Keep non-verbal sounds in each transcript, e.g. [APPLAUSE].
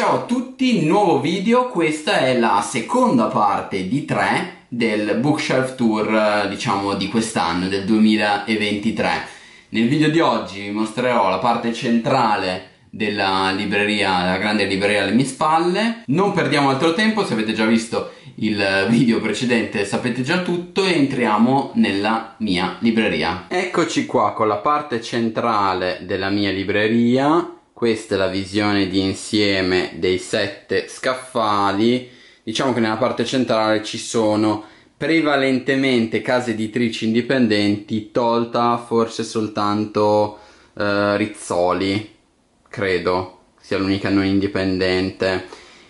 Ciao a tutti, nuovo video, questa è la seconda parte di tre del bookshelf tour diciamo di quest'anno, del 2023. Nel video di oggi vi mostrerò la parte centrale della libreria, la grande libreria alle mie spalle. Non perdiamo altro tempo, se avete già visto il video precedente sapete già tutto e entriamo nella mia libreria. Eccoci qua con la parte centrale della mia libreria questa è la visione di insieme dei sette scaffali diciamo che nella parte centrale ci sono prevalentemente case editrici indipendenti tolta forse soltanto eh, Rizzoli credo sia l'unica non indipendente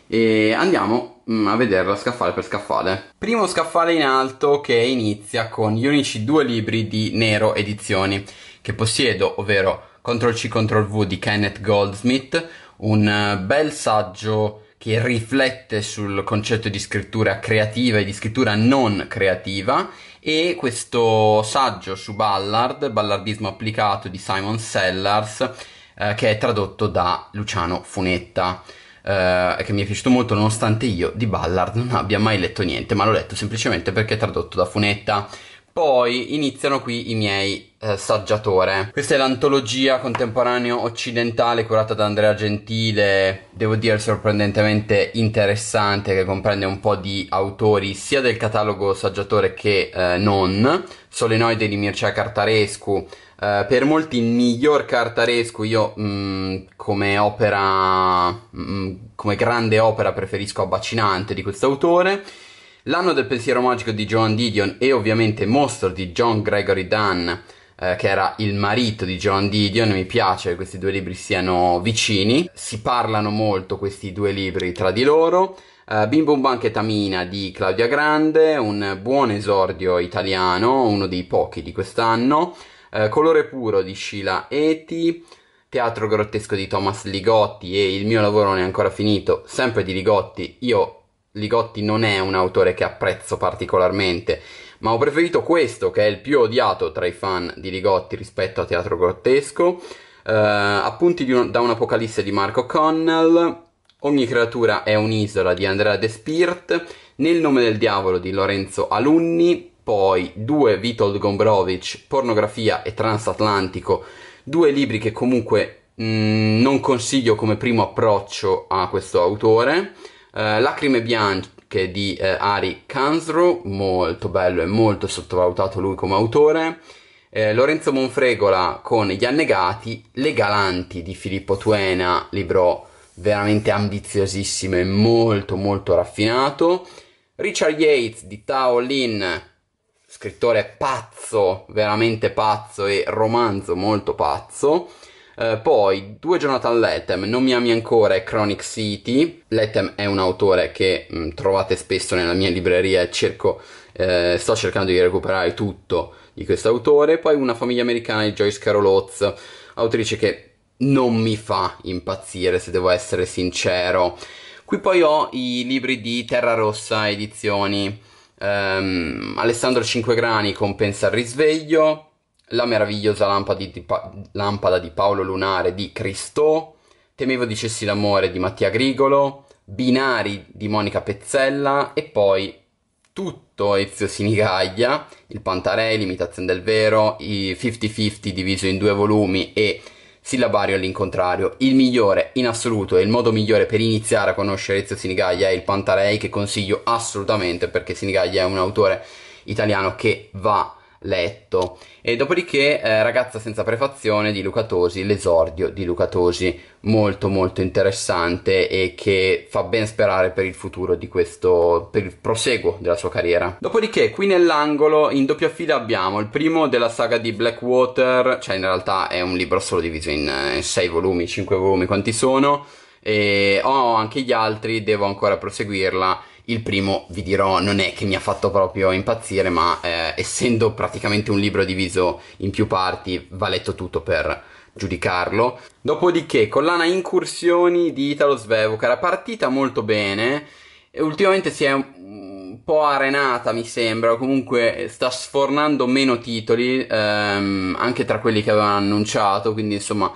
e andiamo mm, a vederla scaffale per scaffale primo scaffale in alto che inizia con gli unici due libri di Nero Edizioni che possiedo ovvero Ctrl-C, Ctrl-V di Kenneth Goldsmith, un eh, bel saggio che riflette sul concetto di scrittura creativa e di scrittura non creativa e questo saggio su Ballard, Ballardismo applicato di Simon Sellars, eh, che è tradotto da Luciano Funetta. Eh, che mi è piaciuto molto nonostante io di Ballard non abbia mai letto niente, ma l'ho letto semplicemente perché è tradotto da Funetta. Poi iniziano qui i miei eh, saggiatore. Questa è l'antologia contemporaneo occidentale curata da Andrea Gentile, devo dire sorprendentemente interessante, che comprende un po' di autori sia del catalogo saggiatore che eh, non. Solenoide di Mircea Cartarescu, Uh, per molti il miglior Cartarescu, io mh, mm, come opera, mh, mm, come grande opera preferisco Abbacinante di quest'autore. L'anno del pensiero magico di Joan Didion e ovviamente mostro di John Gregory Dunn, eh, che era il marito di Joan Didion, mi piace che questi due libri siano vicini, si parlano molto questi due libri tra di loro. Uh, Bim Bum Bam Ketamina di Claudia Grande, un buon esordio italiano, uno dei pochi di quest'anno. Uh, Colore puro di Sheila Eti, Teatro grottesco di Thomas Ligotti e Il mio lavoro non è ancora finito, sempre di Ligotti. Io Ligotti non è un autore che apprezzo particolarmente, ma ho preferito questo, che è il più odiato tra i fan di Ligotti rispetto a Teatro Grottesco. Uh, appunti un, da un'Apocalisse di Marco Connell, Ogni creatura è un'isola di Andrea De Spirt, Nel nome del diavolo di Lorenzo Alunni, poi due Vitold Gombrovich, Pornografia e Transatlantico, due libri che comunque mh, mm, non consiglio come primo approccio a questo autore. Eh, Lacrime bianche di eh, Ari Kanzru, molto bello e molto sottovalutato lui come autore. Eh, Lorenzo Monfregola con Gli annegati, Le galanti di Filippo Tuena, libro veramente ambiziosissimo e molto molto raffinato. Richard Yates di Tao Lin, scrittore pazzo, veramente pazzo e romanzo molto pazzo. Eh, poi due Jonathan Lethem, Non mi ami ancora e Chronic City. Lethem è un autore che mh, mm, trovate spesso nella mia libreria e cerco, eh, sto cercando di recuperare tutto di questo autore. Poi Una famiglia americana di Joyce Carol Oates, autrice che non mi fa impazzire, se devo essere sincero. Qui poi ho i libri di Terra Rossa Edizioni. Um, Alessandro Cinquegrani compensa il risveglio, la meravigliosa lampada di, pa- lampada di Paolo Lunare di Cristo, Temevo dicessi l'amore di Mattia Grigolo, Binari di Monica Pezzella e poi tutto Ezio Sinigaglia, il Pantarei, l'imitazione del vero, i 50-50 diviso in due volumi e sillabario all'incontrario. Il migliore in assoluto e il modo migliore per iniziare a conoscere Ezio Sinigaglia è il Pantarei che consiglio assolutamente perché Sinigaglia è un autore italiano che va letto. E dopodiché eh, Ragazza senza prefazione di Luca Tosi, l'esordio di Luca Tosi, molto molto interessante e che fa ben sperare per il futuro di questo, per il proseguo della sua carriera. Dopodiché qui nell'angolo in doppia fila abbiamo il primo della saga di Blackwater, cioè in realtà è un libro solo diviso in 6 eh, volumi, 5 volumi, quanti sono? E ho anche gli altri, devo ancora proseguirla il primo, vi dirò, non è che mi ha fatto proprio impazzire, ma eh, essendo praticamente un libro diviso in più parti, va letto tutto per giudicarlo. Dopodiché, collana Incursioni di Italo Svevo, che era partita molto bene, e ultimamente si è un po' arenata, mi sembra, comunque sta sfornando meno titoli, ehm, anche tra quelli che avevano annunciato, quindi insomma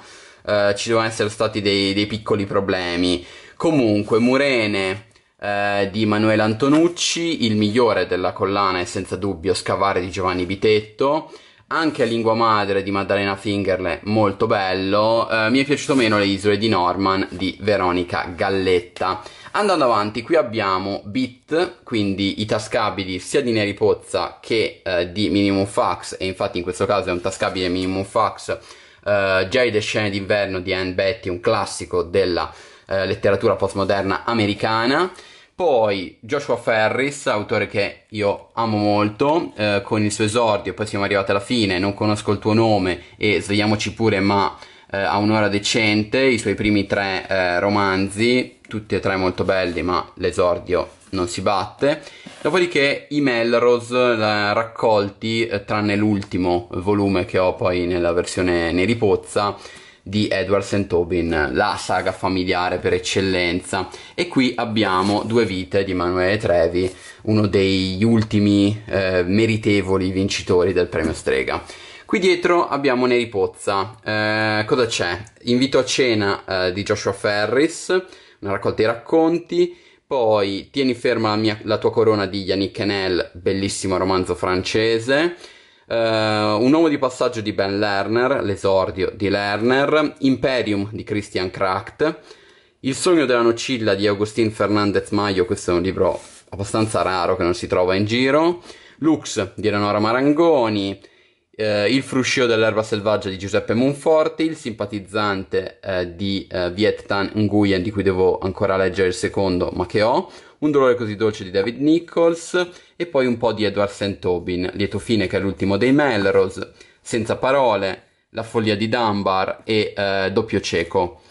eh, ci devono essere stati dei, dei piccoli problemi. Comunque, Murene eh, di Emanuele Antonucci, il migliore della collana è senza dubbio Scavare di Giovanni Bitetto, anche lingua madre di Maddalena Fingerle, molto bello. Eh, mi è piaciuto meno Le isole di Norman di Veronica Galletta. Andando avanti, qui abbiamo Bit, quindi i tascabili sia di Neri Pozza che eh, di Minimum Fax, e infatti in questo caso è un tascabile Minimum Fax, eh, Gelide scene d'inverno di Anne Betty, un classico della eh, letteratura postmoderna americana. Poi Joshua Ferris, autore che io amo molto, eh, con il suo esordio, poi siamo arrivati alla fine, non conosco il tuo nome e svegliamoci pure, ma eh, a un'ora decente, i suoi primi tre eh, romanzi, tutti e tre molto belli, ma l'esordio non si batte. Dopodiché i Melrose raccolti, eh, tranne l'ultimo volume che ho poi nella versione Neri Pozza, di Edward St. Tobin, la saga familiare per eccellenza. E qui abbiamo Due vite di Emanuele Trevi, uno degli ultimi eh, meritevoli vincitori del premio Strega. Qui dietro abbiamo Neri Pozza. Eh, cosa c'è? Invito a cena eh, di Joshua Ferris, una raccolta di racconti. Poi Tieni ferma la, mia, la tua corona di Yannick Enel, bellissimo romanzo francese. Uh, un uomo di passaggio di Ben Lerner, l'esordio di Lerner, Imperium di Christian Kracht, Il sogno della nocilla di Agustin Fernandez Maio, questo è un libro abbastanza raro che non si trova in giro, Lux di Eleonora Marangoni, eh, Il fruscio dell'erba selvaggia di Giuseppe Monforti, Il simpatizzante eh, di eh, Viet Tan Nguyen, di cui devo ancora leggere il secondo, ma che ho, un dolore così dolce di David Nichols e poi un po' di Edward St. Tobin, Lieto fine che è l'ultimo dei Melrose, Senza parole, La follia di Dunbar e eh, Doppio cieco.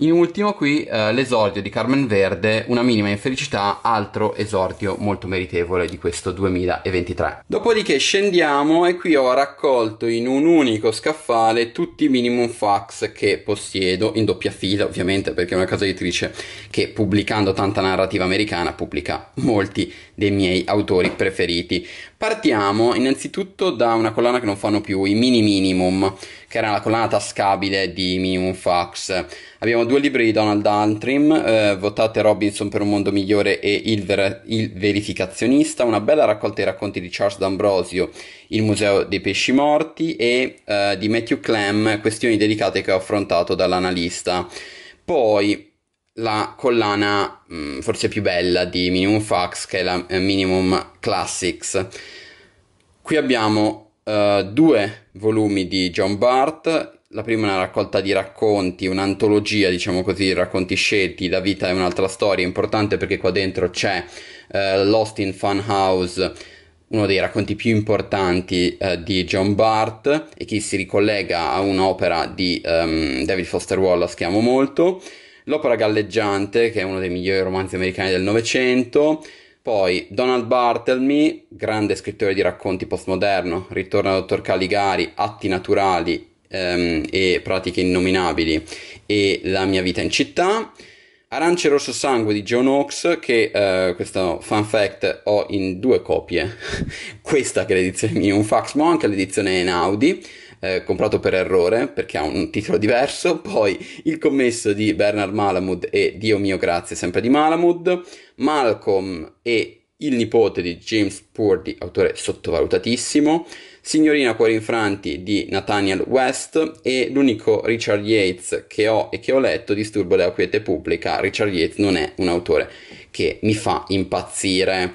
In ultimo qui eh, l'esordio di Carmen Verde, una minima infelicità, altro esordio molto meritevole di questo 2023. Dopodiché scendiamo e qui ho raccolto in un unico scaffale tutti i minimum fax che possiedo, in doppia fila ovviamente perché è una casa editrice che pubblicando tanta narrativa americana pubblica molti dei miei autori preferiti. Partiamo innanzitutto da una collana che non fanno più, i Mini Minimum, che era la collana tascabile di Minimum Fax. Abbiamo due libri di Donald Antrim, eh, Votate Robinson per un mondo migliore e il, ver- il verificazionista, una bella raccolta di racconti di Charles D'Ambrosio, Il museo dei pesci morti e eh, di Matthew Clem, questioni delicate che ho affrontato dall'analista. Poi la collana mh, mm, forse più bella di Minimum Fax che è la eh, Minimum Classics. Qui abbiamo eh, due volumi di John Bart, la prima è una raccolta di racconti, un'antologia, diciamo così, di racconti scelti, la vita è un'altra storia, importante perché qua dentro c'è eh, Lost in Fun House, uno dei racconti più importanti eh, di John Bart e che si ricollega a un'opera di um, David Foster Wallace che amo molto. L'opera galleggiante, che è uno dei migliori romanzi americani del Novecento, poi Donald Bartelmy, grande scrittore di racconti postmoderno, ritorna dottor Caligari, Atti naturali ehm, e pratiche innominabili e La mia vita in città. Arance Rosso Sangue di John Hawks, che eh, questo fun fact ho in due copie, [LAUGHS] questa che è l'edizione Minimum Fax, ma ho anche l'edizione Enaudi eh, comprato per errore perché ha un titolo diverso, poi Il commesso di Bernard Malamud e Dio mio grazie sempre di Malamud, Malcolm e Il nipote di James Purdy, autore sottovalutatissimo, Signorina Cuori Infranti di Nathaniel West e l'unico Richard Yates che ho e che ho letto, Disturbo della quiete pubblica. Richard Yates non è un autore che mi fa impazzire.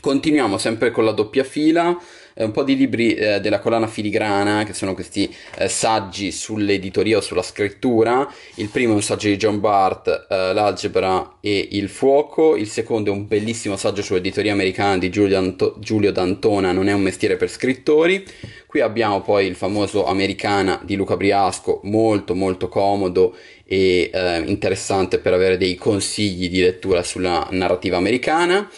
Continuiamo sempre con la doppia fila. Eh, un po' di libri eh, della collana filigrana, che sono questi eh, saggi sull'editoria o sulla scrittura. Il primo è un saggio di John Bart, eh, L'algebra e il fuoco. Il secondo è un bellissimo saggio sull'editoria americana di Giulio, Anto- Giulio D'Antona, Non è un mestiere per scrittori. Qui abbiamo poi il famoso Americana di Luca Briasco, molto molto comodo e eh, interessante per avere dei consigli di lettura sulla narrativa americana.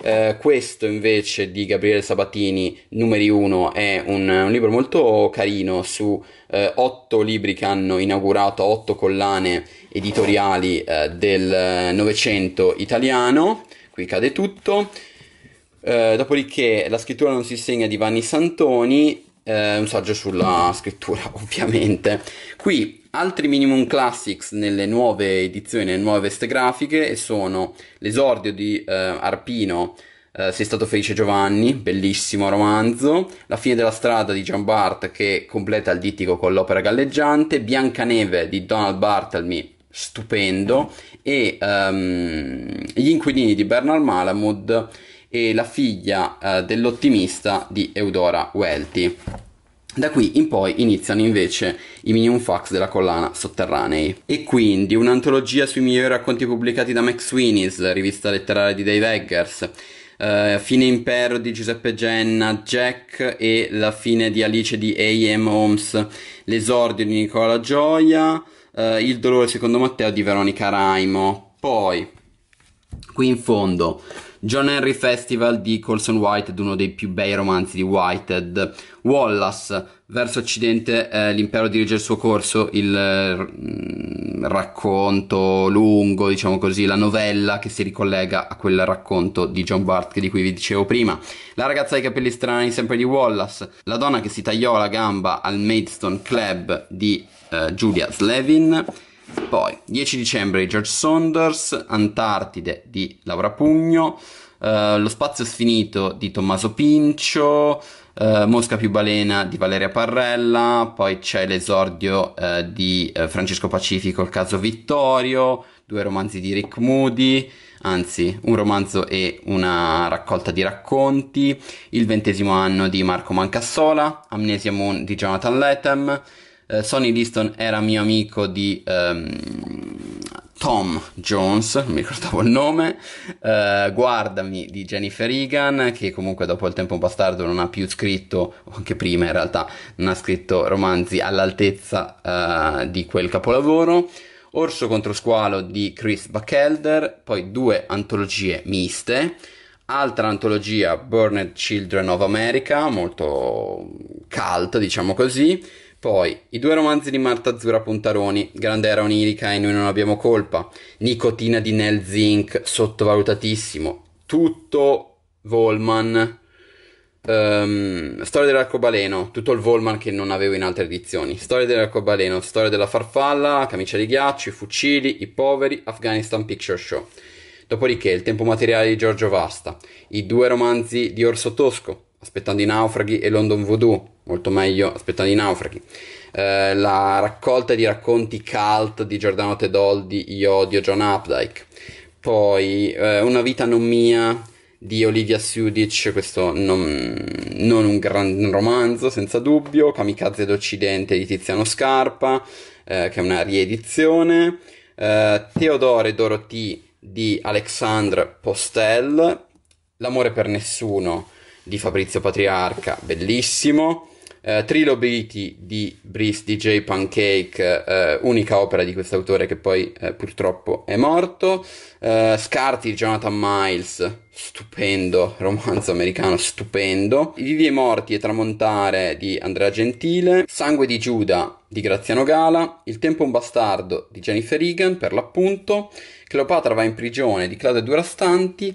Eh, questo invece di Gabriele Sabatini, numeri 1, è un, un, libro molto carino su eh, otto libri che hanno inaugurato otto collane editoriali eh, del eh, Novecento italiano. Qui cade tutto. Eh, dopodiché La scrittura non si insegna di Vanni Santoni, un saggio sulla scrittura [LAUGHS] ovviamente. Qui Altri minimum classics nelle nuove edizioni, nelle nuove veste grafiche sono l'esordio di eh, Arpino eh, Sei stato felice Giovanni, bellissimo romanzo, La fine della strada di Jean Bart che completa il dittico con l'opera galleggiante, Biancaneve di Donald Bartlemy, stupendo, e um, Gli inquilini di Bernard Malamud e La figlia eh, dell'ottimista di Eudora Welty. Da qui in poi iniziano invece i minimum fax della collana Sotterranei. E quindi un'antologia sui migliori racconti pubblicati da Max Winnies, rivista letteraria di Dave Eggers, Uh, fine Impero di Giuseppe Genna, Jack e la fine di Alice di A.M. Holmes, L'esordio di Nicola Gioia, uh, Il dolore secondo Matteo di Veronica Raimo. Poi, qui in fondo, John Henry Festival di Colson Whitehead, uno dei più bei romanzi di Whitehead, Wallace, verso occidente eh, l'impero dirige il suo corso, il eh, racconto lungo, diciamo così, la novella che si ricollega a quel racconto di John Bart di cui vi dicevo prima, la ragazza dai capelli strani sempre di Wallace, la donna che si tagliò la gamba al Maidstone Club di eh, Julia Slevin, poi, 10 dicembre, George Saunders, Antartide di Laura Pugno, eh, Lo spazio sfinito di Tommaso Pincio, eh, Mosca più balena di Valeria Parrella, poi c'è l'esordio eh, di eh, Francesco Pacifico, Il caso Vittorio, due romanzi di Rick Moody, anzi un romanzo e una raccolta di racconti, il ventesimo anno di Marco Mancassola, Amnesia Moon di Jonathan Lethem, eh, Sonny Liston era mio amico di ehm, Tom Jones, non mi ricordavo il nome, eh, Guardami di Jennifer Egan, che comunque dopo il tempo bastardo non ha più scritto, o anche prima in realtà, non ha scritto romanzi all'altezza eh, di quel capolavoro. Orso contro squalo di Chris Buckelder, poi due antologie miste, altra antologia Burned Children of America, molto cult diciamo così, poi, i due romanzi di Marta Azzurra Puntaroni, Grande era onirica e noi non abbiamo colpa, Nicotina di Nel Zinc, sottovalutatissimo, tutto Volman, um, Storia dell'arcobaleno, tutto il Volman che non avevo in altre edizioni, Storia dell'arcobaleno, Storia della farfalla, Camicia di ghiaccio, I fucili, I poveri, Afghanistan Picture Show. Dopodiché, Il tempo materiale di Giorgio Vasta, i due romanzi di Orso Tosco, Aspettando i naufraghi e London Voodoo, molto meglio Aspettando i naufraghi. Eh, la raccolta di racconti cult di Giordano Tedoldi, Io odio John Updike. Poi eh, Una vita non mia di Olivia Sudic, questo non, non un gran romanzo senza dubbio, Kamikaze d'Occidente di Tiziano Scarpa, eh, che è una riedizione, eh, Teodore Dorothy di Alexandre Postel, L'amore per nessuno di Fabrizio Patriarca, bellissimo eh, Trilobiti di Brice DJ Pancake, eh, unica opera di quest'autore che poi eh, purtroppo è morto, eh, Scarti di Jonathan Miles, stupendo romanzo americano, stupendo, I Vivi e Morti e Tramontare di Andrea Gentile, Sangue di Giuda di Graziano Gala, Il Tempo un Bastardo di Jennifer Egan per l'appunto, Cleopatra va in prigione di Claudio Durastanti,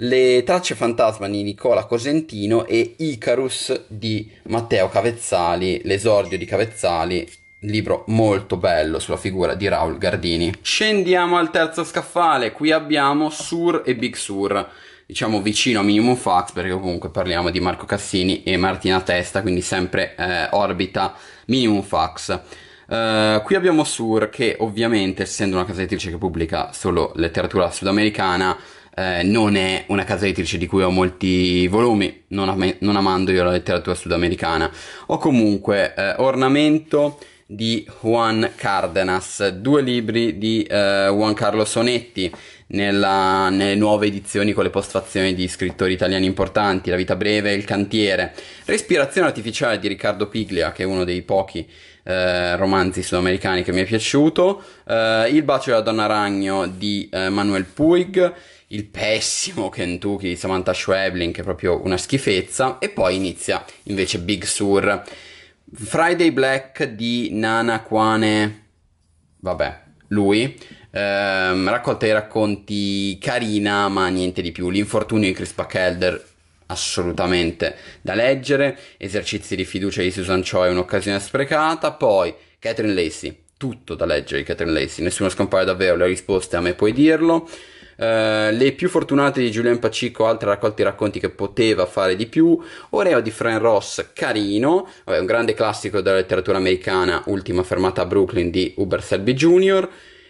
le tracce fantasma di Nicola Cosentino e Icarus di Matteo Cavezzali, l'esordio di Cavezzali, libro molto bello sulla figura di Raul Gardini. Scendiamo al terzo scaffale, qui abbiamo Sur e Big Sur, diciamo vicino a Minimum Fax perché comunque parliamo di Marco Cassini e Martina Testa, quindi sempre eh, orbita Minimum Fax. Uh, eh, qui abbiamo Sur che ovviamente essendo una casa editrice che pubblica solo letteratura sudamericana eh, non è una casa editrice di cui ho molti volumi, non, am- non amando io la letteratura sudamericana. Ho comunque eh, Ornamento di Juan Cardenas, due libri di eh, Juan Carlo Sonetti nella, nelle nuove edizioni con le postfazioni di scrittori italiani importanti, La vita breve e Il cantiere, Respirazione artificiale di Riccardo Piglia, che è uno dei pochi eh, romanzi sudamericani che mi è piaciuto, eh, Il bacio della donna ragno di eh, Manuel Puig, il pessimo [LAUGHS] Kentucky di Samantha Schweblin, che è proprio una schifezza, e poi inizia invece Big Sur. Friday Black di Nana Kwane, vabbè, lui, ehm, raccolta i racconti carina, ma niente di più. L'infortunio di Chris Packelder, assolutamente da leggere. Esercizi di fiducia di Susan Choi, un'occasione sprecata. Poi Catherine Lacey, tutto da leggere di Catherine Lacey, nessuno scompare davvero, le risposte a me puoi dirlo. Eh, le più fortunate di Julian Pacico, altre raccolte racconti che poteva fare di più. Oreo di Fran Ross, carino, Vabbè, un grande classico della letteratura americana, ultima fermata a Brooklyn di Uber Selby Jr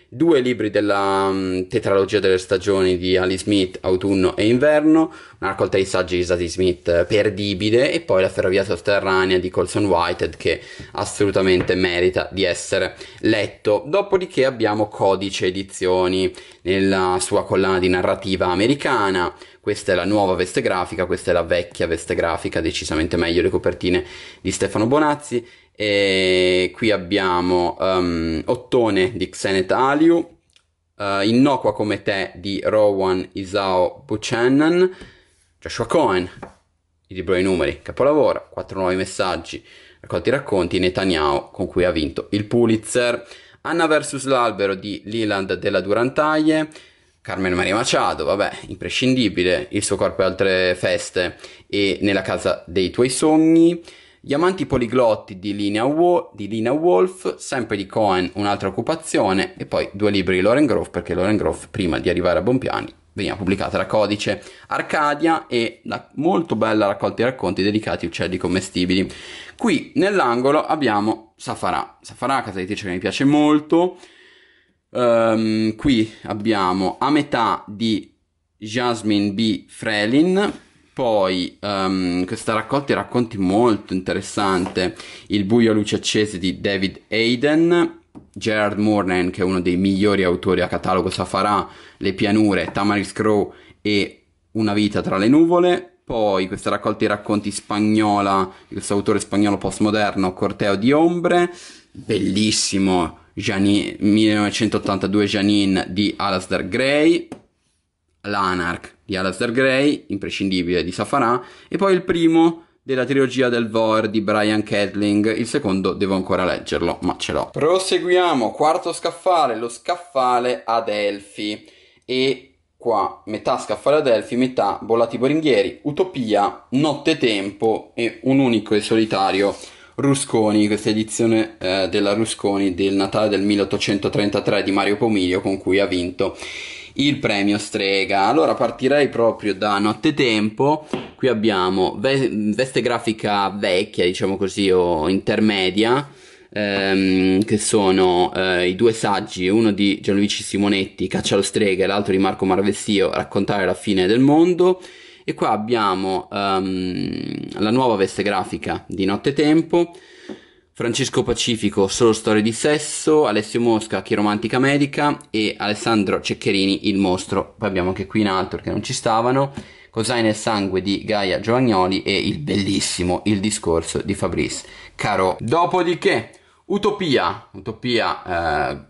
due libri della um, tetralogia delle stagioni di Ali Smith, Autunno e Inverno, una raccolta di saggi di Sati Smith eh, perdibile e poi La ferrovia sotterranea di Colson Whitehead che assolutamente merita di essere letto. Dopodiché abbiamo Codice Edizioni nella sua collana di narrativa americana. Questa è la nuova veste grafica, questa è la vecchia veste grafica, decisamente meglio le copertine di Stefano Bonazzi e qui abbiamo um, Ottone di Xenet Aliu, uh, Innocua come te di Rowan Isao Buchanan, Joshua Cohen, i libro dei numeri, capolavoro, quattro nuovi messaggi, raccolti racconti, Netanyahu con cui ha vinto il Pulitzer, Anna vs. l'albero di Leland della Durantaglie, Carmen Maria Machado, vabbè, imprescindibile, il suo corpo e altre feste e nella casa dei tuoi sogni, gli amanti poliglotti di Lina, Wo- di Lina Wolf, sempre di Cohen, un'altra occupazione, e poi due libri di Lauren Grove, perché Lauren Grove, prima di arrivare a Bompiani, veniva pubblicata da Codice Arcadia e la molto bella raccolta di racconti dedicati a uccelli commestibili. Qui nell'angolo abbiamo Safara, Safara, casa editrice che mi piace molto. Um, qui abbiamo a metà di Jasmine B. Frelin, poi um, questa raccolta di racconti molto interessante, Il buio a luce accese di David Hayden, Gerard Mornan che è uno dei migliori autori a catalogo Safarà, Le pianure, Tamaris Crow e Una vita tra le nuvole, poi questa raccolta di racconti spagnola, questo autore spagnolo postmoderno, Corteo di Ombre, bellissimo, Janine, 1982 Janine di Alasdair Gray, L'Anarch di Alasdair Gray, imprescindibile di Safarà, e poi il primo della trilogia del Vor di Brian Ketling, il secondo devo ancora leggerlo, ma ce l'ho. Proseguiamo, quarto scaffale, lo scaffale ad Elfi. E qua metà Scaffale ad Elfi, metà Bollati Boringhieri, Utopia, Nottetempo e un unico e solitario Rusconi, questa edizione eh, della Rusconi del Natale del 1833 di Mario Pomiglio con cui ha vinto il premio strega. Allora partirei proprio da Nottetempo. Qui abbiamo veste grafica vecchia, diciamo così, o intermedia. Ehm, che sono eh, i due saggi, uno di Gianluigi Simonetti, Caccia allo strega, e l'altro di Marco Marvestio, Raccontare la fine del mondo. E qua abbiamo um, la nuova veste grafica di Nottetempo. Tempo Francesco Pacifico, solo storie di sesso, Alessio Mosca, chiromantica medica e Alessandro Ceccherini, Il mostro. Poi abbiamo anche qui in alto perché non ci stavano. Cos'hai nel sangue di Gaia Giovagnoli e il bellissimo Il discorso di Fabrice Caro. Dopodiché, Utopia, Utopia, eh,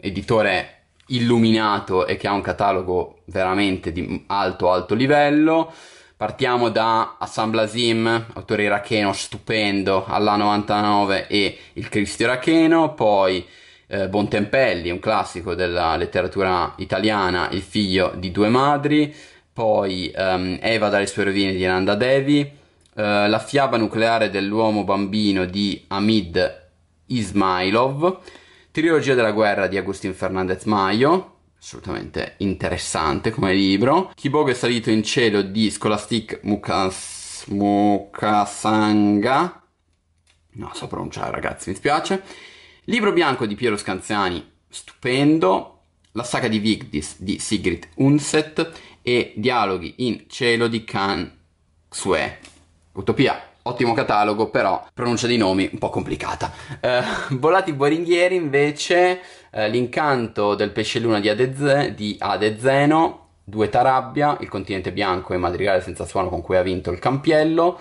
editore illuminato e che ha un catalogo veramente di alto alto livello. Partiamo da Hassan Blasim, autore iracheno stupendo alla 99 e Il Cristo iracheno, poi eh, Bontempelli, un classico della letteratura italiana, Il figlio di due madri, poi ehm, Eva dalle sue rovine di Nanda Devi, eh, La fiaba nucleare dell'uomo bambino di Hamid Ismailov, Trilogia della guerra di Agustin Fernandez Maio, assolutamente interessante come libro. Kibogo è salito in cielo di Scholastic Mukas, Mukasanga. Non so pronunciare, ragazzi, mi spiace. Libro bianco di Piero Scanziani, stupendo. La saga di Vigdis di Sigrid Unset e Dialoghi in cielo di Kan Sue. Utopia, ottimo catalogo, però pronuncia dei nomi un po' complicata. Eh, [LAUGHS] Volati Boringhieri invece eh, l'incanto del pesce luna di, Adeze, di Adezeno, Due Tarabbia, Il continente bianco e Madrigale senza suono con cui ha vinto il Campiello.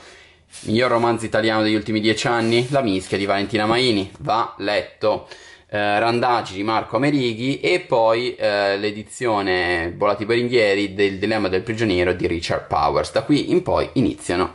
Miglior romanzo italiano degli ultimi dieci anni, La mischia di Valentina Maini, va letto. Eh, Randagi di Marco Amerighi e poi eh, l'edizione Volati Beringhieri del dilemma del prigioniero di Richard Powers. Da qui in poi iniziano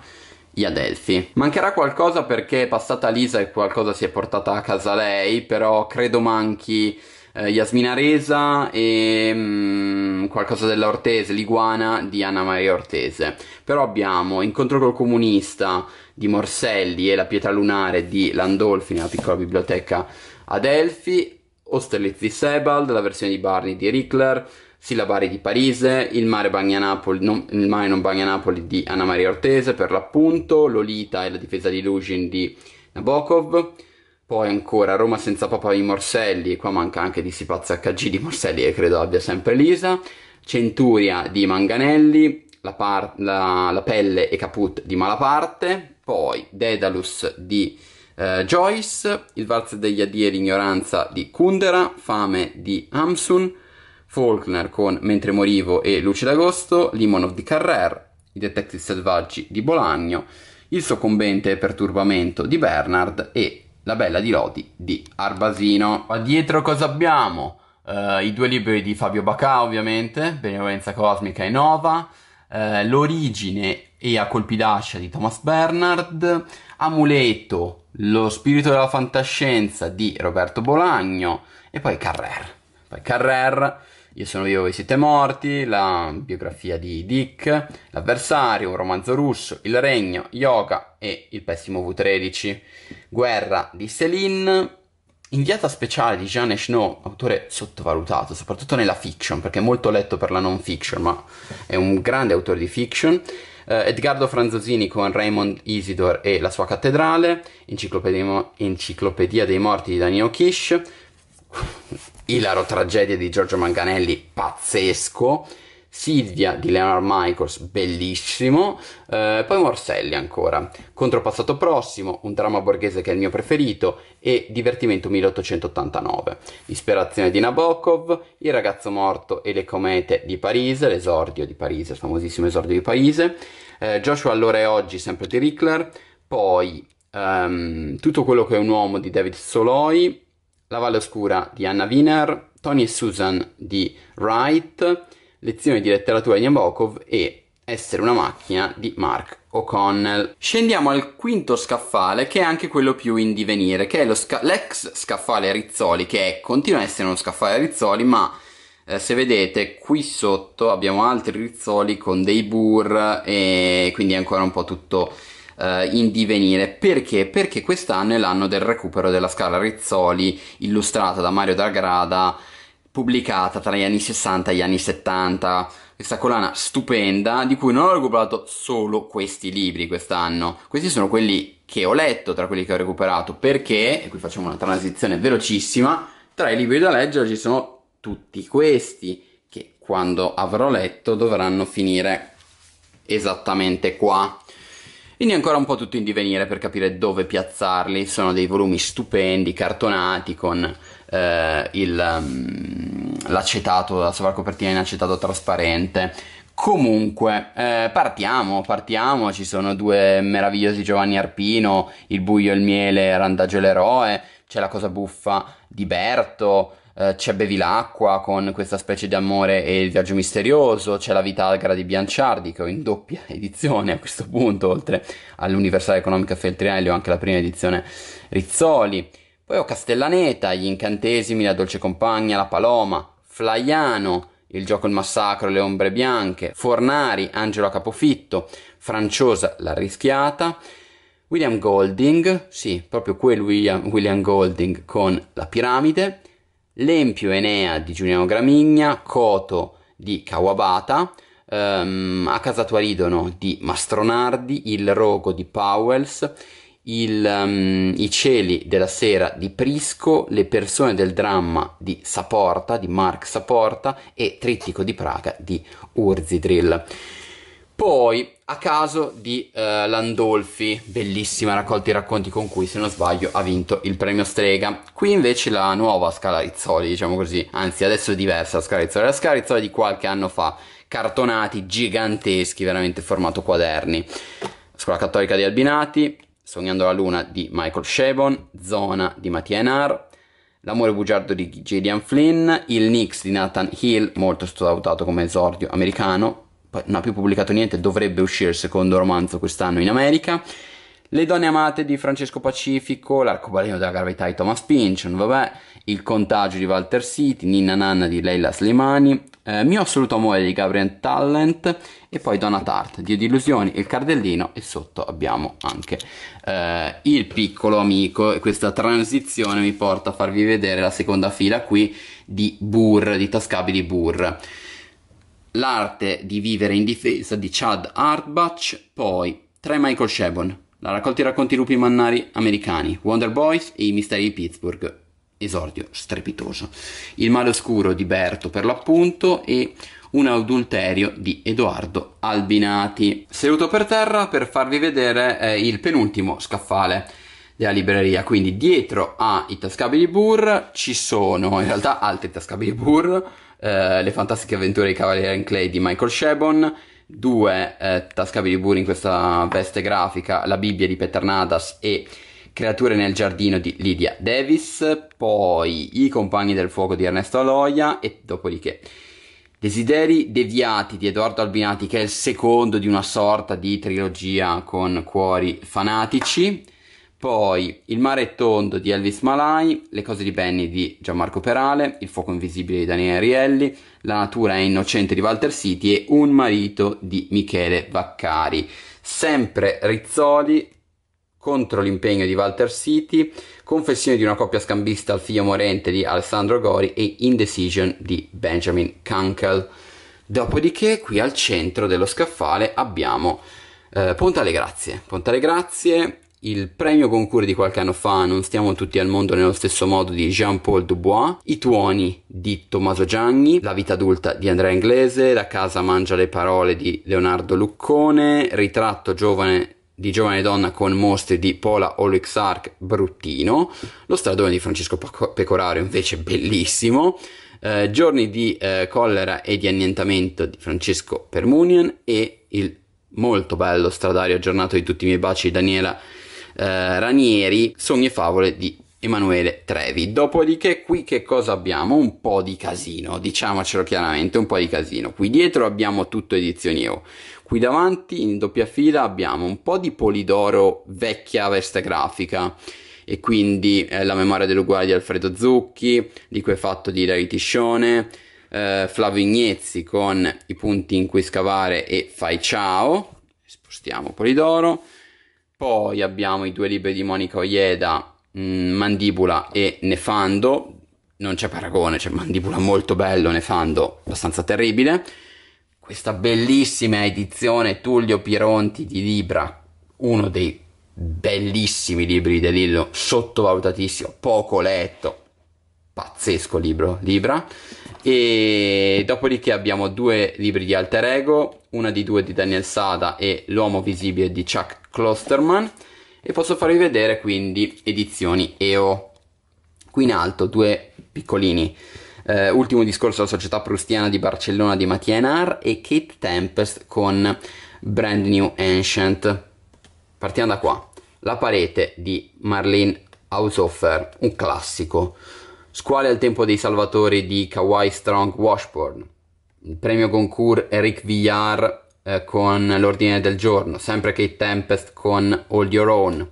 gli Adelphi. Mancherà qualcosa perché è passata Lisa e qualcosa si è portata a casa lei, però credo manchi eh, Yasmina Resa e mh, mm, qualcosa della l'iguana di Anna Maria Ortese. Però abbiamo Incontro col comunista di Morselli e La pietra lunare di Landolfi nella piccola biblioteca Adelphi, Osterlitz di Sebald, la versione di Barney di Rickler, Sillabari di Parise, Il mare, bagna Napoli, non, il mare non bagna Napoli di Anna Maria Ortese per l'appunto, Lolita e la difesa di Lugin di Nabokov, poi ancora Roma senza papà di Morselli, qua manca anche di Sipazza HG di Morselli e credo abbia sempre Lisa, Centuria di Manganelli, La, par- la, la pelle e Caput di Malaparte, poi Daedalus di eh, Joyce, Il valzer degli addie e l'ignoranza di Kundera, Fame di Hamsun, Faulkner con Mentre morivo e Luce d'agosto, Limonov di Carrer, I detective selvaggi di Bolagno, Il soccombente perturbamento di Bernard e La bella di Lodi di Arbasino. Qua dietro cosa abbiamo? Uh, I due libri di Fabio Bacà ovviamente, Benevolenza cosmica e Nova, uh, L'origine e A colpi d'ascia di Thomas Bernard, Amuleto, Lo spirito della fantascienza di Roberto Bolagno e poi Carrer. Carrer io sono io, voi siete morti, la biografia di Dick, l'avversario, un romanzo russo, il regno, yoga e il pessimo V13, guerra di Céline, inviata speciale di Jean Echneau, autore sottovalutato, soprattutto nella fiction, perché è molto letto per la non fiction, ma è un grande autore di fiction, eh, Edgardo Franzosini con Raymond Isidor e la sua cattedrale, Enciclopedia, Enciclopedia dei morti di Danilo Kish, Ilaro Tragedia di Giorgio Manganelli, pazzesco. Silvia di Leonard Michaels, bellissimo, eh, poi Morselli ancora, Contropassato Prossimo, un dramma borghese che è il mio preferito, e Divertimento 1889, Ispirazione di Nabokov, Il ragazzo morto e le comete di Parise, l'esordio di Parise, il famosissimo esordio di Parise, eh, Joshua allora e oggi, sempre di Rickler, poi um, Tutto quello che è un uomo di David Soloi, la Valle Oscura di Anna Wiener, Tony e Susan di Wright, Lezione di letteratura di Nabokov e Essere una macchina di Mark O'Connell. Scendiamo al quinto scaffale, che è anche quello più in divenire, che è sca- l'ex scaffale Rizzoli, che è, continua a essere uno scaffale Rizzoli, ma eh, se vedete qui sotto abbiamo altri Rizzoli con dei burr e quindi è ancora un po' tutto eh, in divenire. Perché? Perché quest'anno è l'anno del recupero della scala Rizzoli, illustrata da Mario D'Agrada, pubblicata tra gli anni 60 e gli anni 70. Questa collana stupenda di cui non ho recuperato solo questi libri quest'anno. Questi sono quelli che ho letto tra quelli che ho recuperato perché, e qui facciamo una transizione velocissima, tra i libri da leggere ci sono tutti questi che quando avrò letto dovranno finire esattamente qua. Quindi ancora un po' tutto in divenire per capire dove piazzarli. Sono dei volumi stupendi, cartonati con eh, il, mm, l'acetato, la sovracopertina in acetato trasparente. Comunque, eh, partiamo, partiamo, ci sono due meravigliosi Giovanni Arpino, Il buio e il miele, Randagio l'eroe, c'è la cosa buffa di Berto, eh, c'è Bevi l'acqua con questa specie di amore e il viaggio misterioso, c'è la vita Vitagra di Bianciardi che ho in doppia [LAUGHS] edizione a questo punto, oltre all'Universale Economica Feltrinelli ho anche la prima edizione Rizzoli, poi ho Castellaneta, gli incantesimi, la dolce compagna, la paloma, Flaiano, il gioco Il Massacro, Le Ombre Bianche, Fornari, Angelo a Capofitto, Franciosa la rischiata, William Golding, sì, proprio quel William, William Golding con la piramide, Lempio Enea di Giuliano Gramigna, Coto di Kawabata, um, A casa tua ridono di Mastronardi, Il rogo di Powells, il, um, I cieli della sera di Prisco, Le persone del dramma di Saporta, di Mark Saporta e Trittico di Praga di Urzidrill. Poi, a caso di uh, Landolfi, bellissima raccolta i racconti con cui, se non sbaglio, ha vinto il premio Strega. Qui invece la nuova Scala Scalarizzoli, diciamo così, anzi adesso è diversa la Scalarizzoli, la Scalarizzoli di qualche anno fa, cartonati giganteschi, veramente formato quaderni. Scuola Cattolica di Albinati, Sognando la Luna di Michael Shabon, Zona di Mattia Enar, L'amore bugiardo di Gillian Flynn, Il Nix di Nathan Hill, molto sottovalutato come esordio americano, non ha più pubblicato niente, dovrebbe uscire il secondo romanzo quest'anno in America. Le donne amate di Francesco Pacifico, L'arcobaleno della gravità di Thomas Pynchon, vabbè, Il contagio di Walter City, Ninna Nanna di Leila Slimani, eh, Mio assoluto amore di Gabriel Talent e poi Donna Tart, Dio di illusioni, Il cardellino e sotto abbiamo anche eh, Il piccolo amico e questa transizione mi porta a farvi vedere la seconda fila qui di Burr, di Tascabili di Burr. L'arte di vivere in difesa di Chad Hardbach, poi tre Michael Shebon, la raccolta i racconti lupi mannari americani, Wonder Boys e i misteri di Pittsburgh, esordio strepitoso, Il male oscuro di Berto per l'appunto e un adulterio di Edoardo Albinati. Seduto per terra per farvi vedere eh, il penultimo scaffale della libreria, quindi dietro ai tascabili Burr ci sono in realtà altri tascabili Burr, eh, le fantastiche avventure di Cavaliere in Clay di Michael Shebon, due eh, tascabili buri in questa veste grafica, La Bibbia di Peter Nadas e Creature nel giardino di Lydia Davis, poi I compagni del fuoco di Ernesto Aloia e dopodiché Desideri deviati di Edoardo Albinati, che è il secondo di una sorta di trilogia con cuori fanatici. Poi Il mare è tondo di Elvis Malai, Le cose di Benny di Gianmarco Perale, Il fuoco invisibile di Daniele Rielli, La natura è innocente di Walter City e Un marito di Michele Vaccari. Sempre Rizzoli contro l'impegno di Walter City, Confessione di una coppia scambista al figlio morente di Alessandro Gori e Indecision di Benjamin Kunkel. Dopodiché qui al centro dello scaffale abbiamo eh, Ponta alle Grazie. Ponta alle Grazie il premio Goncourt di qualche anno fa Non stiamo tutti al mondo nello stesso modo di Jean-Paul Dubois, I tuoni di Tommaso Gianni, La vita adulta di Andrea Inglese, La casa mangia le parole di Leonardo Luccone, Ritratto giovane di giovane donna con mostri di Pola Olyxark Bruttino, Lo stradone di Francesco Pecorario, invece bellissimo, eh, Giorni di eh, collera e di annientamento di Francesco Permunian e il molto bello stradario aggiornato di tutti i miei baci Daniela eh, Ranieri, Sogni e favole di Emanuele Trevi. Dopodiché qui che cosa abbiamo? Un po' di casino, diciamocelo chiaramente, un po' di casino. Qui dietro abbiamo tutto edizioni EO. Qui davanti in doppia fila abbiamo un po' di Polidoro vecchia veste grafica e quindi eh, la memoria dell'uguale di Alfredo Zucchi, di cui è fatto di Rai Tiscione, eh, Flavio Ignezzi con i punti in cui scavare e fai ciao. Spostiamo Polidoro poi abbiamo i due libri di Monica Oieda, mm, Mandibula e Nefando. Non c'è paragone, c'è cioè Mandibola molto bello, Nefando abbastanza terribile. Questa bellissima edizione Tullio Pironti di Libra, uno dei bellissimi libri di Delillo, sottovalutatissimo, poco letto, pazzesco libro, Libra. E dopodiché abbiamo due libri di Alter Ego, una di due di Daniel Sada e L'uomo visibile di Chuck Klosterman. E posso farvi vedere quindi edizioni EO. Qui in alto due piccolini. Eh, ultimo discorso alla Società Prustiana di Barcellona di Mattia Enar e Kate Tempest con Brand New Ancient. Partiamo da qua. La parete di Marlene Haushofer, un classico. Squale al tempo dei salvatori di Kawhi Strong Washburn. Il premio Goncourt Eric Villar eh, con l'ordine del giorno, sempre Kate Tempest con All Your Own.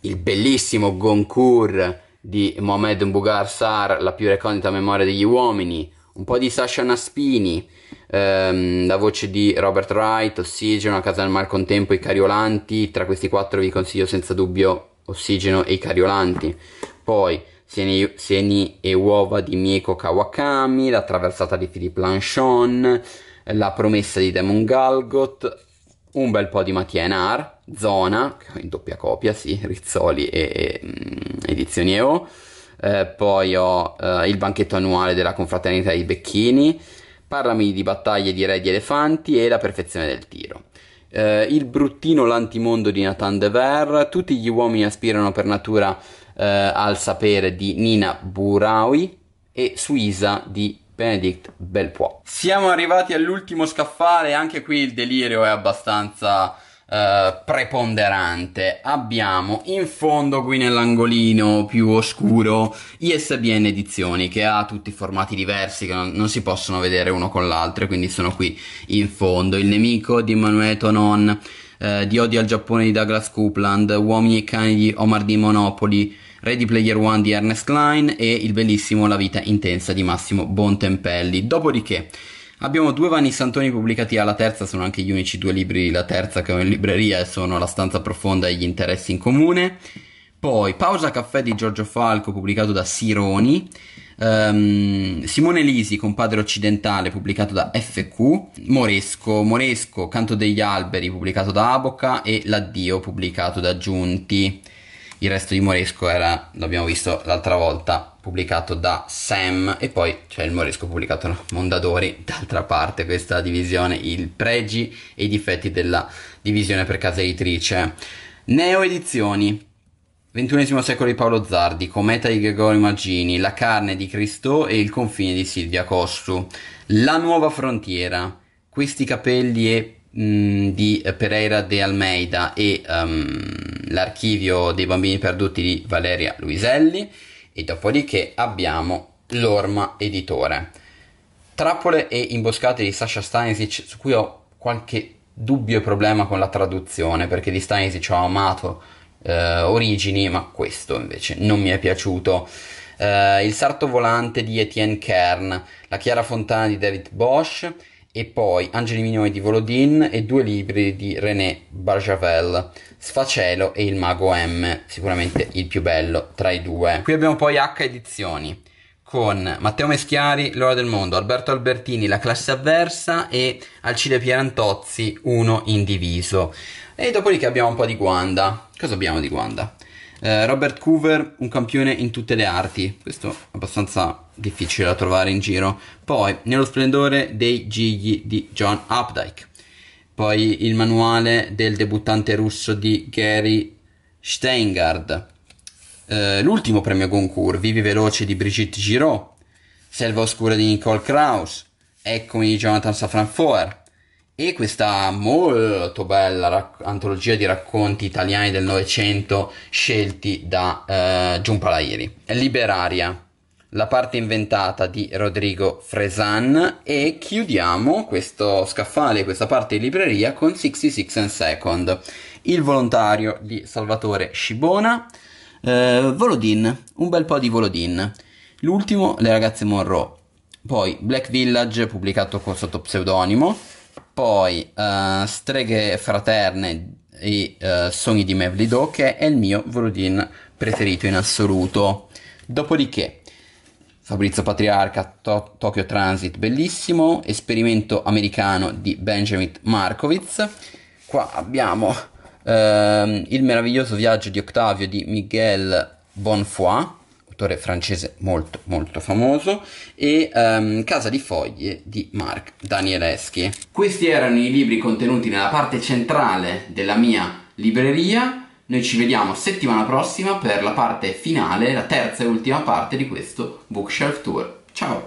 Il bellissimo Goncourt di Mohamed Mbougar Sar, la più recondita memoria degli uomini, un po' di Sasha Naspini, ehm, la voce di Robert Wright, Ossigeno, A casa del Malcontempo, I Cariolanti, tra questi quattro vi consiglio senza dubbio Ossigeno e I Cariolanti. Poi Seni, Seni e uova di Mieko Kawakami, La traversata di Philippe Lanchon, La promessa di Demon Galgot, un bel po' di Mattia Enar, Zona, in doppia copia, sì, [LAUGHS] Rizzoli e, e mm, Edizioni EO, eh, poi ho eh, il banchetto annuale della confraternita di Becchini, Parlami di battaglie di re di elefanti e la perfezione del tiro. Eh, il bruttino l'antimondo di Nathan De tutti gli uomini aspirano per natura eh, al sapere di Nina Buraui e Suisa di Benedict Belpois. Siamo arrivati all'ultimo scaffale, anche qui il delirio è abbastanza eh, preponderante. Abbiamo in fondo qui nell'angolino più oscuro ISBN Edizioni che ha tutti i formati diversi che non, non si possono vedere uno con l'altro, quindi sono qui in fondo. Il nemico di Emanuele Tonon, eh, di Odio al Giappone di Douglas Coupland, Uomini e cani di Omar di Monopoli, Ready Player One di Ernest Klein e il bellissimo La vita intensa di Massimo Bontempelli. Dopodiché abbiamo due Vani Santoni pubblicati alla terza, sono anche gli unici due libri, la terza che ho in libreria e sono La stanza profonda e gli interessi in comune. Poi Pausa Caffè di Giorgio Falco pubblicato da Sironi. Um, Simone Lisi, con Padre Occidentale, pubblicato da FQ, Moresco, Moresco, Canto degli Alberi, pubblicato da Aboca e L'Addio, pubblicato da Giunti. Il resto di Moresco era, l'abbiamo visto l'altra volta, pubblicato da Sam e poi c'è il Moresco pubblicato da Mondadori. D'altra parte questa divisione, i pregi e i difetti della divisione per casa editrice. Neo Edizioni, XXI secolo di Paolo Zardi, Cometa di Gregorio Maggini, La carne di Cristo e Il confine di Silvia Cossu, La nuova frontiera, Questi capelli e Mm, di Pereira de Almeida e um, l'archivio dei bambini perduti di Valeria Luiselli e dopodiché abbiamo l'Orma Editore. Trappole e imboscate di Sasha Stanisic su cui ho qualche dubbio e problema con la traduzione perché di Stanisic ho amato eh, Origini ma questo invece non mi è piaciuto. Uh, il sarto volante di Etienne Kern, la chiara fontana di David Bosch, e poi Angeli minori di Volodin e due libri di René Barjavel, Sfacelo e Il mago M, sicuramente il più bello tra i due. Qui abbiamo poi H Edizioni con Matteo Meschiari, L'ora del mondo, Alberto Albertini, La classe avversa e Alcide Pierantozzi, Uno indiviso. E dopodiché abbiamo un po' di Guanda. Cosa abbiamo di Guanda? Eh, Robert Coover, un campione in tutte le arti. Questo è abbastanza difficile da trovare in giro. Poi Nello splendore dei gigli di John Updike. Poi il manuale del debuttante russo di Gary Steingard. Eh, l'ultimo premio Goncourt, Vivi Veloce di Brigitte Giraud. Selva oscura di Nicole Krauss. Eccomi di Jonathan Safran Foer. E questa molto bella rac- antologia di racconti italiani del Novecento scelti da eh, Giunpalairi. Liberaria la parte inventata di Rodrigo Fresan e chiudiamo questo scaffale, questa parte di libreria con 66 and Second, il volontario di Salvatore Scibona, eh, Volodin, un bel po' di Volodin, l'ultimo Le ragazze Monroe, poi Black Village pubblicato con, sotto pseudonimo, poi eh, Streghe Fraterne e eh, Sogni di Mevlido che è il mio Volodin preferito in assoluto. Dopodiché Fabrizio Patriarca, to- Tokyo Transit, bellissimo, esperimento americano di Benjamin Markowitz, qua abbiamo ehm, il meraviglioso viaggio di Octavio di Miguel Bonfoy, autore francese molto molto famoso, e ehm, Casa di foglie di Marc Danieleschi. Questi erano i libri contenuti nella parte centrale della mia libreria noi ci vediamo settimana prossima per la parte finale, la terza e ultima parte di questo bookshelf tour. Ciao!